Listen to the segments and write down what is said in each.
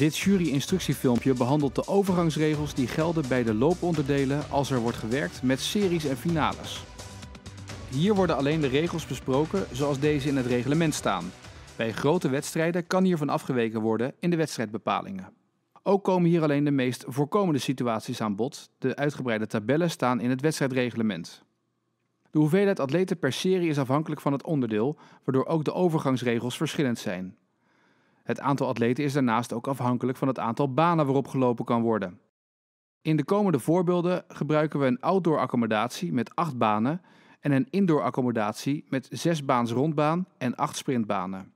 Dit jury-instructiefilmpje behandelt de overgangsregels die gelden bij de looponderdelen als er wordt gewerkt met series en finales. Hier worden alleen de regels besproken zoals deze in het reglement staan. Bij grote wedstrijden kan hiervan afgeweken worden in de wedstrijdbepalingen. Ook komen hier alleen de meest voorkomende situaties aan bod. De uitgebreide tabellen staan in het wedstrijdreglement. De hoeveelheid atleten per serie is afhankelijk van het onderdeel, waardoor ook de overgangsregels verschillend zijn. Het aantal atleten is daarnaast ook afhankelijk van het aantal banen waarop gelopen kan worden. In de komende voorbeelden gebruiken we een outdoor accommodatie met 8 banen en een indoor accommodatie met 6 baans rondbaan en 8 sprintbanen.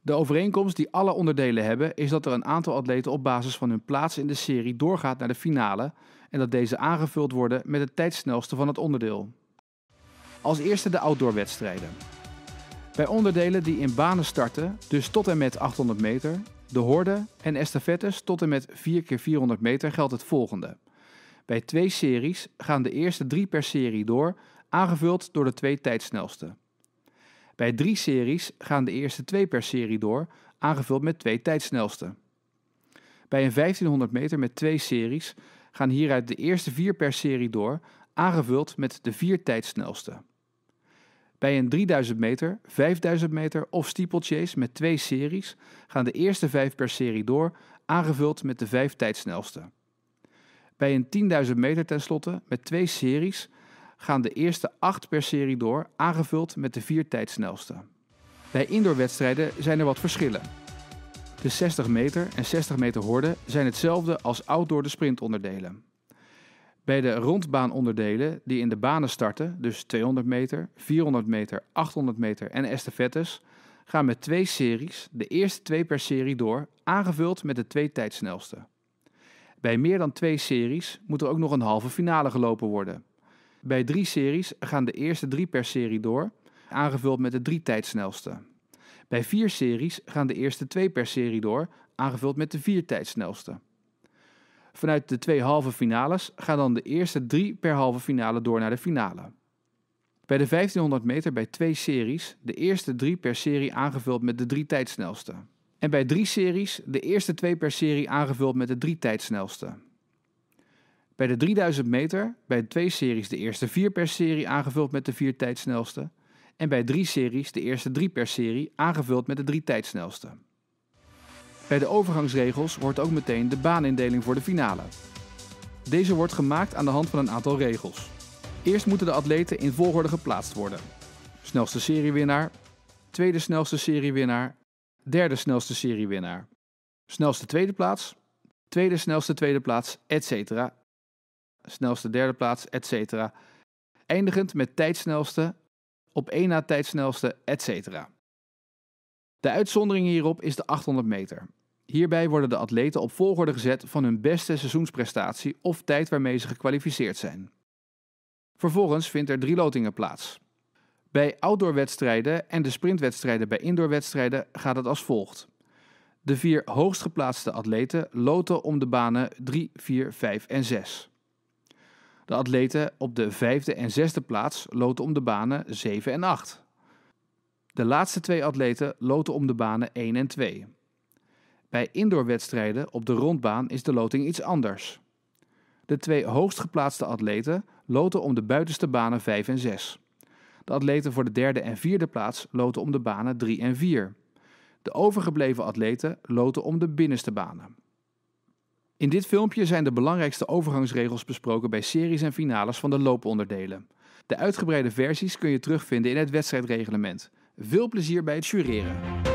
De overeenkomst die alle onderdelen hebben is dat er een aantal atleten op basis van hun plaats in de serie doorgaat naar de finale en dat deze aangevuld worden met het tijdsnelste van het onderdeel. Als eerste de outdoor wedstrijden. Bij onderdelen die in banen starten, dus tot en met 800 meter, de horde en estafettes tot en met 4x400 meter geldt het volgende. Bij twee series gaan de eerste drie per serie door, aangevuld door de twee tijdsnelste. Bij drie series gaan de eerste twee per serie door, aangevuld met twee tijdsnelste. Bij een 1500 meter met twee series gaan hieruit de eerste vier per serie door, aangevuld met de vier tijdsnelste. Bij een 3000 meter, 5000 meter of steeplechase met twee series gaan de eerste vijf per serie door, aangevuld met de vijf tijdsnelste. Bij een 10.000 meter tenslotte met twee series gaan de eerste acht per serie door, aangevuld met de vier tijdsnelste. Bij indoorwedstrijden zijn er wat verschillen. De 60 meter en 60 meter horden zijn hetzelfde als outdoor de sprintonderdelen. Bij de rondbaanonderdelen die in de banen starten, dus 200 meter, 400 meter, 800 meter en estafettes, gaan met twee series, de eerste twee per serie door, aangevuld met de twee tijdsnelste. Bij meer dan twee series moet er ook nog een halve finale gelopen worden. Bij drie series gaan de eerste drie per serie door, aangevuld met de drie tijdsnelste. Bij vier series gaan de eerste twee per serie door, aangevuld met de vier tijdsnelste. Vanuit de twee halve finales gaan dan de eerste drie per halve finale door naar de finale. Bij de 1500 meter bij twee series, de eerste drie per serie aangevuld met de drie tijdsnelste. En bij drie series, de eerste twee per serie aangevuld met de drie tijdsnelste. Bij de 3000 meter, bij twee series de eerste vier per serie aangevuld met de vier tijdsnelste. En bij drie series de eerste drie per serie aangevuld met de drie tijdsnelste. Bij de overgangsregels hoort ook meteen de baanindeling voor de finale. Deze wordt gemaakt aan de hand van een aantal regels. Eerst moeten de atleten in volgorde geplaatst worden. Snelste seriewinnaar, tweede snelste seriewinnaar, derde snelste seriewinnaar, snelste tweede plaats, tweede snelste tweede plaats, etc. Snelste derde plaats, etc. Eindigend met tijdsnelste, op één na tijdsnelste, etc. De uitzondering hierop is de 800 meter. Hierbij worden de atleten op volgorde gezet van hun beste seizoensprestatie of tijd waarmee ze gekwalificeerd zijn. Vervolgens vindt er drie lotingen plaats. Bij outdoorwedstrijden en de sprintwedstrijden bij indoorwedstrijden gaat het als volgt. De vier hoogst geplaatste atleten loten om de banen 3, 4, 5 en 6. De atleten op de vijfde en zesde plaats loten om de banen 7 en 8. De laatste twee atleten loten om de banen 1 en 2. Bij indoorwedstrijden op de rondbaan is de loting iets anders. De twee hoogst geplaatste atleten loten om de buitenste banen 5 en 6. De atleten voor de derde en vierde plaats loten om de banen 3 en 4. De overgebleven atleten loten om de binnenste banen. In dit filmpje zijn de belangrijkste overgangsregels besproken bij series en finales van de looponderdelen. De uitgebreide versies kun je terugvinden in het wedstrijdreglement. Veel plezier bij het jureren.